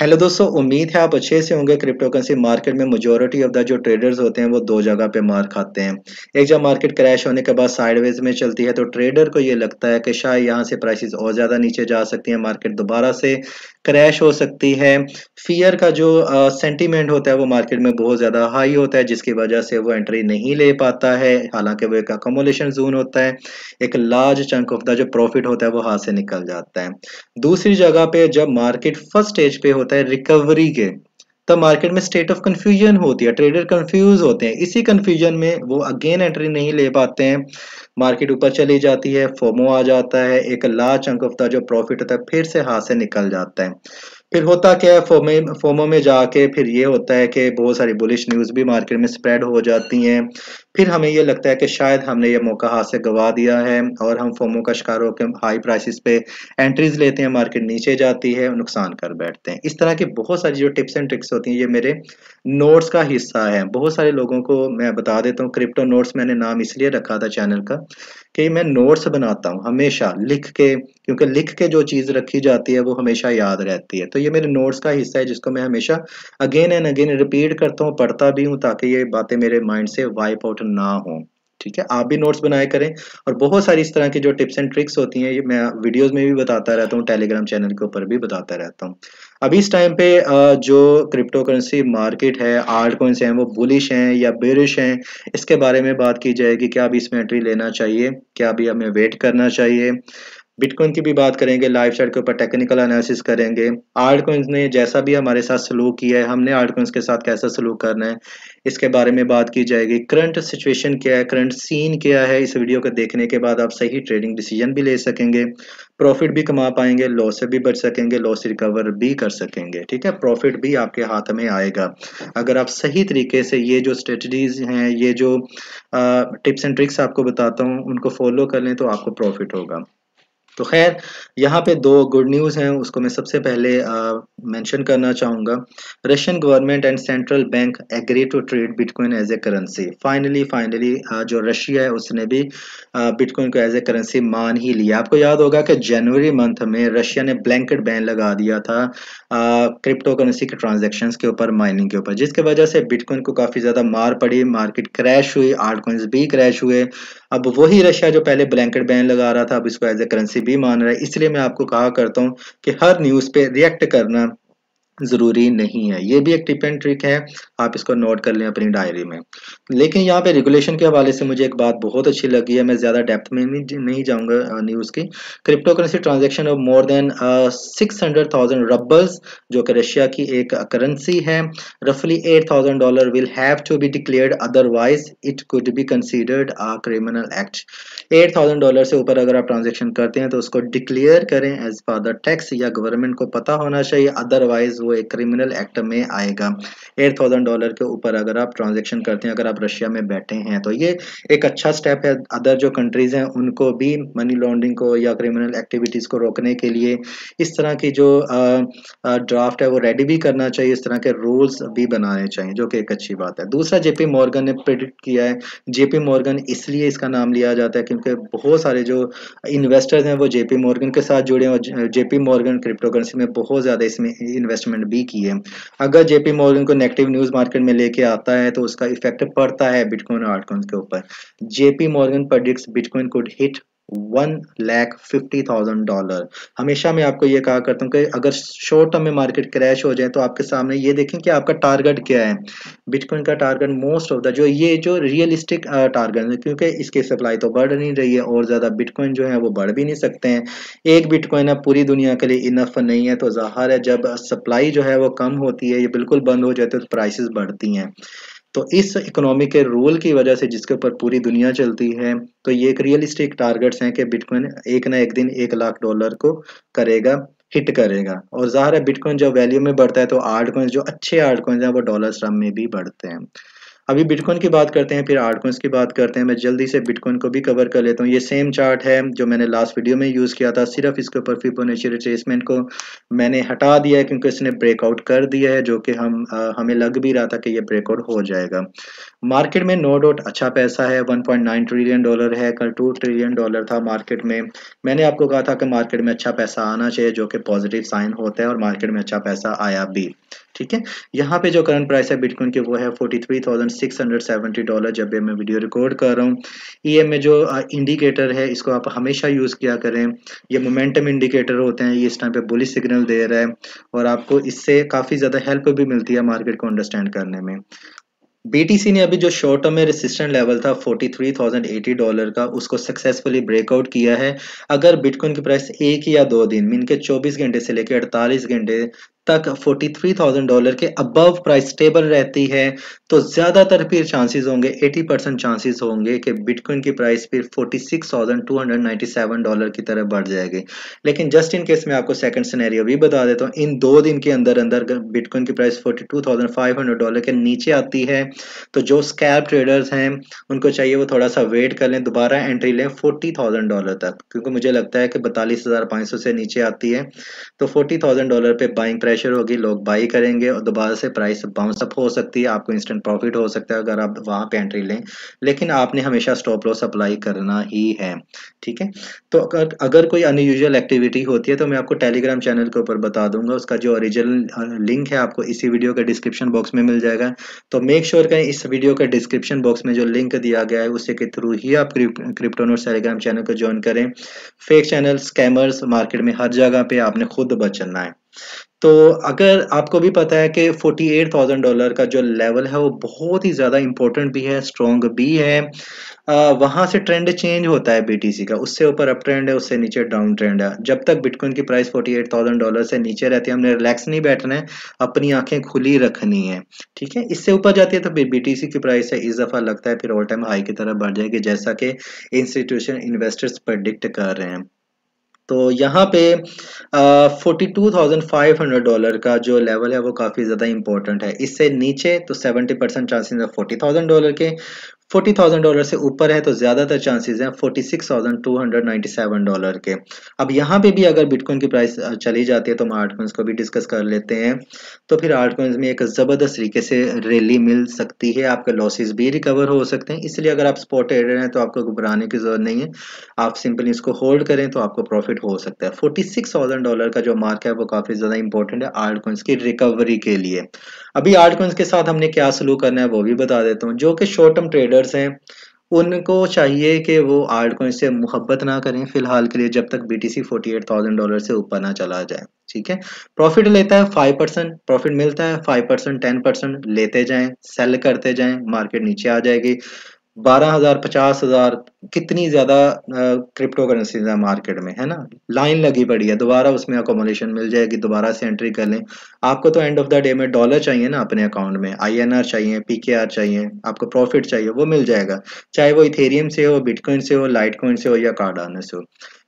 hello दोस्तों उम्मीद है आप अच्छे से होंगे क्रिप्टो करेंसी मार्केट में मेजोरिटी ऑफ द जो ट्रेडर्स होते हैं वो दो जगह पे मार खाते हैं एक जब मार्केट क्रैश होने के बाद साइडवेज में चलती है तो ट्रेडर को ये लगता है कि शायद यहाँ से प्राइसेस और ज़्यादा नीचे जा सकती हैं मार्केट दोबारा से क्रैश हो सकती है फियर का जो सेंटिमेंट होता है वो मार्केट में बहुत ज़्यादा हाई होता है जिसकी वजह से वो एंट्री नहीं ले पाता है हालांकि वो एक अकोमोलेशन जोन होता है एक लार्ज चंक ऑफ द जो प्रॉफिट होता है वो हाथ से निकल जाता है दूसरी जगह पे जब मार्केट फर्स्ट स्टेज पे होता है रिकवरी के तब मार्केट में स्टेट ऑफ कंफ्यूजन होती है ट्रेडर कंफ्यूज होते हैं इसी कंफ्यूजन में वो अगेन एंट्री नहीं ले पाते हैं मार्केट ऊपर चली जाती है फोमो आ जाता है एक लार्ज अंक ऑफ जो प्रॉफिट होता है फिर से हाथ से निकल जाता है फिर होता क्या है फोमे फोमो में जाके फिर ये होता है कि बहुत सारी बुलिश न्यूज़ भी मार्केट में स्प्रेड हो जाती हैं फिर हमें ये लगता है कि शायद हमने ये मौका हाथ से गवा दिया है और हम फोमो का शिकार होकर हाई प्राइसेस पे एंट्रीज लेते हैं मार्केट नीचे जाती है और नुकसान कर बैठते हैं इस तरह की बहुत सारी जो टिप्स एंड ट्रिक्स होती हैं ये मेरे नोट्स का हिस्सा है बहुत सारे लोगों को मैं बता देता हूँ क्रिप्टो नोट्स मैंने नाम इसलिए रखा था चैनल का कि मैं नोट्स बनाता हूँ हमेशा लिख के क्योंकि लिख के जो चीज़ रखी जाती है वो हमेशा याद रहती है तो ये मेरे नोट्स का हिस्सा है जिसको मैं हमेशा अगेन एंड अगेन रिपीट करता हूँ पढ़ता भी हूँ ताकि ये बातें मेरे माइंड से वाइप आउट ना हो ठीक है आप भी नोट्स बनाए करें और बहुत सारी इस तरह की जो टिप्स एंड ट्रिक्स होती हैं ये मैं वीडियोस में भी बताता रहता हूँ टेलीग्राम चैनल के ऊपर भी बताता रहता हूँ अभी इस टाइम पे जो क्रिप्टो करेंसी मार्केट है आर्ट कोइंस हैं वो बुलिश हैं या बेरिश हैं इसके बारे में बात की जाएगी क्या अभी इसमें एंट्री लेना चाहिए क्या अभी हमें वेट करना चाहिए बिटकॉइन की भी बात करेंगे लाइव चार्ट के ऊपर टेक्निकल एनालिसिस करेंगे आर्ट कॉइन्स ने जैसा भी हमारे साथ सलूक किया है हमने आर्ट कॉइन्स के साथ कैसा सलूक करना है इसके बारे में बात की जाएगी करंट सिचुएशन क्या है करंट सीन क्या है इस वीडियो को देखने के बाद आप सही ट्रेडिंग डिसीजन भी ले सकेंगे प्रॉफिट भी कमा पाएंगे लॉस से भी बच सकेंगे लॉस रिकवर भी कर सकेंगे ठीक है प्रॉफिट भी आपके हाथ में आएगा अगर आप सही तरीके से ये जो स्ट्रेटजीज हैं ये जो टिप्स एंड ट्रिक्स आपको बताता हूँ उनको फॉलो कर लें तो आपको प्रॉफिट होगा तो खैर यहाँ पे दो गुड न्यूज़ हैं उसको मैं सबसे पहले मेंशन करना चाहूँगा Russian government and central bank agree to trade bitcoin as a currency finally finally जो रशिया है उसने भी बिटकॉइन को एज ए करेंसी मान ही लिया आपको याद होगा कि जनवरी मंथ में रशिया ने ब्लैंकेट बैन लगा दिया था क्रिप्टो करेंसी के ट्रांजेक्शन के ऊपर माइनिंग के ऊपर जिसकी वजह से बिटकॉइन को काफ़ी ज़्यादा मार पड़ी मार्केट क्रैश हुई आर्ट भी क्रैश हुए अब वही रशिया जो पहले ब्लैंकेट बैन लगा रहा था अब इसको एज ए करेंसी भी मान रहा है इसलिए मैं आपको कहा करता हूँ कि हर न्यूज़ पे रिएक्ट करना ज़रूरी नहीं है ये भी एक टिप एंड ट्रिक है आप इसको नोट कर लें अपनी डायरी में लेकिन यहाँ पे रेगुलेशन के हवाले से मुझे एक बात बहुत अच्छी लगी है मैं ज़्यादा डेप्थ में नहीं जाऊंगा जाऊँगा न्यूज़ की cryptocurrency transaction of more than six hundred thousand roubles जो कि रशिया की एक करेंसी है रफली eight thousand dollar will have to be declared otherwise it could be considered a criminal act eight thousand dollar से ऊपर अगर आप ट्रांजेक्शन करते हैं तो उसको डिक्लेयर करें एज पर द टैक्स या गवर्नमेंट को पता होना चाहिए अदरवाइज वो एक क्रिमिनल एक्ट में आएगा एट थाउजेंड डॉलर के ऊपर अगर आप ट्रांजेक्शन करते हैं अगर आप रशिया में बैठे हैं तो ये एक अच्छा स्टेप है अदर जो कंट्रीज़ हैं उनको भी मनी लॉन्ड्रिंग को या क्रिमिनल एक्टिविटीज़ को रोकने के लिए इस तरह की जो ड्राफ्ट है वो रेडी भी करना चाहिए इस तरह के रूल्स भी बनाने चाहिए जो कि एक अच्छी बात है दूसरा जेपी मॉर्गन ने प्रिडिक्ट किया है जेपी मॉर्गन इसलिए इसका नाम लिया जाता है क्योंकि बहुत सारे जो इन्वेस्टर्स हैं वो जेपी मॉर्गन के साथ जुड़े हैं और जेपी मॉर्गन क्रिप्टोकरेंसी में बहुत ज़्यादा इसमें इन्वेस्टमेंट इन्वेस्टमेंट भी की है अगर जेपी मॉर्गन को नेगेटिव न्यूज़ मार्केट में लेके आता है तो उसका इफेक्ट पड़ता है बिटकॉइन और आर्टकॉइन के ऊपर JP Morgan predicts bitcoin could hit one lakh fifty thousand dollar हमेशा मैं आपको ये कहा करता हूँ कि अगर शॉर्ट टर्म में मार्केट क्रैश हो जाए तो आपके सामने ये देखें कि आपका टारगेट क्या है बिटकॉइन का टारगेट मोस्ट ऑफ द जो ये जो रियलिस्टिक टारगेट है क्योंकि इसकी सप्लाई तो बढ़ नहीं रही है और ज़्यादा बिटकॉइन जो है वो बढ़ भी नहीं सकते हैं एक बिटकॉइन अब पूरी दुनिया के लिए इनफ नहीं है तो ज़ाहिर है जब सप्लाई जो है वो कम होती है ये बिल्कुल बंद हो जाती है तो प्राइसिस बढ़ती हैं तो इस इकोनॉमी के रूल की वजह से जिसके ऊपर पूरी दुनिया चलती है तो ये एक रियलिस्टिक टारगेट्स हैं कि बिटकॉइन एक ना एक दिन एक लाख डॉलर को करेगा हिट करेगा और ज़ाहिर है बिटकॉइन जब वैल्यू में बढ़ता है तो आर्ट कॉइन्स जो अच्छे आर्ट कॉइन्स हैं वो डॉलर स्टम में भी बढ़ते हैं अभी बिटकॉइन की बात करते हैं फिर आर्टकॉइंस की बात करते हैं मैं जल्दी से बिटकॉइन को भी कवर कर लेता हूँ ये सेम चार्ट है जो मैंने लास्ट वीडियो में यूज़ किया था सिर्फ इसके ऊपर फिबोनाची रिट्रेसमेंट को मैंने हटा दिया है क्योंकि इसने ब्रेकआउट कर दिया है जो कि हम आ, हमें लग भी रहा था कि ये ब्रेकआउट हो जाएगा मार्केट में नो डाउट अच्छा पैसा है वन ट्रिलियन डॉलर है कल टू ट्रिलियन डॉलर था मार्केट में मैंने आपको कहा था कि मार्केट में अच्छा पैसा आना चाहिए जो कि पॉजिटिव साइन होता है और मार्केट में अच्छा पैसा आया भी ठीक है यहाँ पे जो करंट प्राइस है बिटकॉइन के वो है forty three thousand six hundred seventy dollar जब भी मैं वीडियो रिकॉर्ड कर रहा हूँ ई e में जो इंडिकेटर है इसको आप हमेशा यूज़ किया करें ये मोमेंटम इंडिकेटर होते हैं ये इस टाइम पे बुलिस सिग्नल दे रहा है और आपको इससे काफ़ी ज़्यादा हेल्प भी मिलती है मार्केट को अंडरस्टैंड करने में BTC ने अभी जो शॉर्ट टर्म में रेसिस्टेंट लेवल था 43,080 डॉलर का उसको सक्सेसफुली ब्रेकआउट किया है अगर बिटकॉइन की प्राइस एक या दो दिन मीन के 24 घंटे से लेकर 48 घंटे तक 43,000 डॉलर के अबव प्राइस स्टेबल रहती है तो ज़्यादातर फिर चांसेस होंगे 80 परसेंट चांसेस होंगे कि बिटकॉइन की प्राइस फिर 46,297 डॉलर की तरफ बढ़ जाएगी लेकिन जस्ट इन केस में आपको सेकंड सिनेरियो भी बता देता हूँ इन दो दिन के अंदर अंदर बिटकॉइन की प्राइस 42,500 डॉलर के नीचे आती है तो जो स्कैप ट्रेडर्स हैं उनको चाहिए वो थोड़ा सा वेट कर लें दोबारा एंट्री लें फोर्टी डॉलर तक क्योंकि मुझे लगता है कि बतालीस से नीचे आती है तो फोर्टी डॉलर पे बाइंग प्राइस प्रेशर होगी लोग बाई करेंगे और दोबारा से प्राइस बाउंस अप हो सकती है आपको इंस्टेंट प्रॉफिट हो सकता है अगर आप वहां पे एंट्री लें लेकिन आपने हमेशा स्टॉप लॉस अप्लाई करना ही है ठीक है तो अगर अगर कोई अनयूजल एक्टिविटी होती है तो मैं आपको टेलीग्राम चैनल के ऊपर बता दूंगा उसका जो ओरिजिनल लिंक है आपको इसी वीडियो के डिस्क्रिप्शन बॉक्स में मिल जाएगा तो मेक श्योर sure करें इस वीडियो के डिस्क्रिप्शन बॉक्स में जो लिंक दिया गया है उसी के थ्रू ही आप क्रिप्टोनोट टेलीग्राम चैनल को ज्वाइन करें फेक चैनल स्कैमर्स मार्केट में हर जगह पे आपने खुद बचना है तो अगर आपको भी पता है कि $48,000 का जो लेवल है वो बहुत ही ज़्यादा इंपॉर्टेंट भी है स्ट्रॉन्ग भी है आ, वहाँ से ट्रेंड चेंज होता है बीटीसी का उससे ऊपर अप ट्रेंड है उससे नीचे डाउन ट्रेंड है जब तक बिटकॉइन की प्राइस $48,000 से नीचे रहती है हमने रिलैक्स नहीं बैठना है अपनी आंखें खुली रखनी है ठीक है इससे ऊपर जाती है तो बी की प्राइस है इस दफ़ा लगता है फिर ऑल टाइम हाई की तरफ बढ़ जाएगी जैसा कि इंस्टीट्यूशन इन्वेस्टर्स प्रडिक्ट कर रहे हैं तो यहाँ पे forty two thousand five hundred dollar का जो लेवल है वो काफ़ी ज़्यादा इंपॉर्टेंट है इससे नीचे तो सेवेंटी परसेंट चांसेस है फोर्टी थाउजेंड डॉलर के फोर्टी थाउजेंड डॉलर से ऊपर है तो ज़्यादातर चांसेस हैं forty six thousand two hundred ninety seven dollar के अब यहाँ पे भी अगर बिटकॉइन की प्राइस चली जाती है तो हम आर्टकॉइंस को भी डिस्कस कर लेते हैं तो फिर आर्टकॉइंस में एक ज़बरदस्त तरीके से रैली मिल सकती है आपके लॉसेज भी रिकवर हो सकते हैं इसलिए अगर आप स्पॉट एडेड हैं तो आपको घबराने की ज़रूरत नहीं है आप सिंपली इसको होल्ड करें तो आपको प्रॉफिट हो सकता है फोर्टी सिक्स थाउजेंड डॉलर का जो मार्क है वो काफ़ी ज़्यादा इंपॉर्टेंट है आर्टकॉइंस की रिकवरी के लिए अभी आर्टकॉइंस के साथ हमने क्या सलूक करना है वो भी बता देता हूँ जो कि शॉर्ट टर्म ट्रेडर होल्डर्स हैं उनको चाहिए कि वो आर्ट को इससे मुहब्बत ना करें फिलहाल के लिए जब तक B T C forty eight thousand dollar से ऊपर ना चला जाए ठीक है प्रॉफिट लेता है फाइव परसेंट प्रॉफिट मिलता है फाइव परसेंट टेन परसेंट लेते जाएं सेल करते जाएं मार्केट नीचे आ जाएगी बारह हज़ार पचास हज़ार कितनी ज़्यादा क्रिप्टो करेंसी है मार्केट में है ना लाइन लगी पड़ी है दोबारा उसमें अकोमोडेशन मिल जाएगी दोबारा से एंट्री कर लें आपको तो एंड ऑफ द डे में डॉलर चाहिए ना अपने अकाउंट में आईएनआर चाहिए पीकेआर चाहिए आपको प्रॉफिट चाहिए वो मिल जाएगा चाहे वो इथेरियम से हो बिटकॉइन से हो लाइट कॉइन से हो या कार्डाना से हो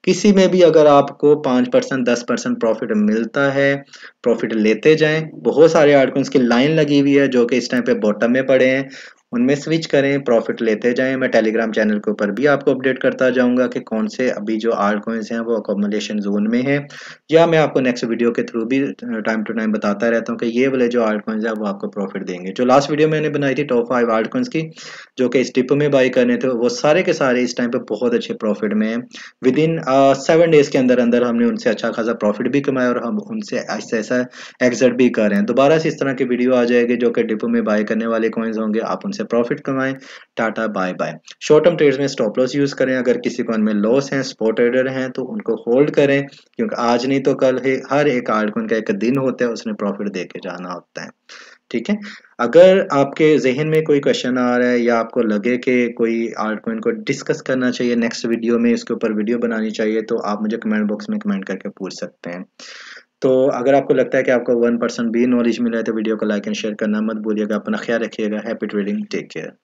किसी में भी अगर आपको पांच परसेंट दस परसेंट प्रॉफिट मिलता है प्रॉफिट लेते जाएं बहुत सारे आर्टकॉइंस की लाइन लगी हुई है जो कि इस टाइम पे बॉटम में पड़े हैं उनमें स्विच करें प्रॉफिट लेते जाएं मैं टेलीग्राम चैनल के ऊपर भी आपको अपडेट करता जाऊंगा कि कौन से अभी जो आर्ट कॉइन्स हैं वो अकोमोडेशन जोन में हैं या मैं आपको नेक्स्ट वीडियो के थ्रू भी टाइम टू टाइम बताता रहता हूँ कि ये वाले जो आर्ट कॉइन्स हैं वो आपको प्रॉफिट देंगे जो लास्ट वीडियो मैंने बनाई थी टॉप फाइव आर्ट कॉइन्स की जो कि इस टिप में बाई करने थे वो सारे के सारे इस टाइम पर बहुत अच्छे प्रॉफिट में है विद इन सेवन डेज के अंदर अंदर हमने उनसे अच्छा खासा प्रॉफिट भी कमाया और हम उनसे ऐसा ऐसा एग्जिट भी कर रहे हैं दोबारा से इस तरह की वीडियो आ जाएगी जो कि डिपो में बाई करने वाले कॉइन्स होंगे आप उनसे से प्रॉफिट कमाएं tata bye bye short term trades में स्टॉप लॉस यूज़ करें अगर किसी को उनमें लॉस हैं स्पॉट ट्रेडर हैं तो उनको होल्ड करें क्योंकि आज नहीं तो कल ही हर एक आर्ट का एक दिन होता है उसने प्रॉफिट दे जाना होता है ठीक है अगर आपके जहन में कोई क्वेश्चन आ रहा है या आपको लगे कि कोई आर्ट कॉइन को डिस्कस करना चाहिए नेक्स्ट वीडियो में इसके ऊपर वीडियो बनानी चाहिए तो आप मुझे कमेंट बॉक्स में कमेंट करके पूछ सकते हैं तो अगर आपको लगता है कि आपको वन परसेंट भी नॉलेज मिला है तो वीडियो को लाइक एंड शेयर करना मत भूलिएगा अपना ख्याल रखिएगा हैप्पी ट्रेडिंग टेक केयर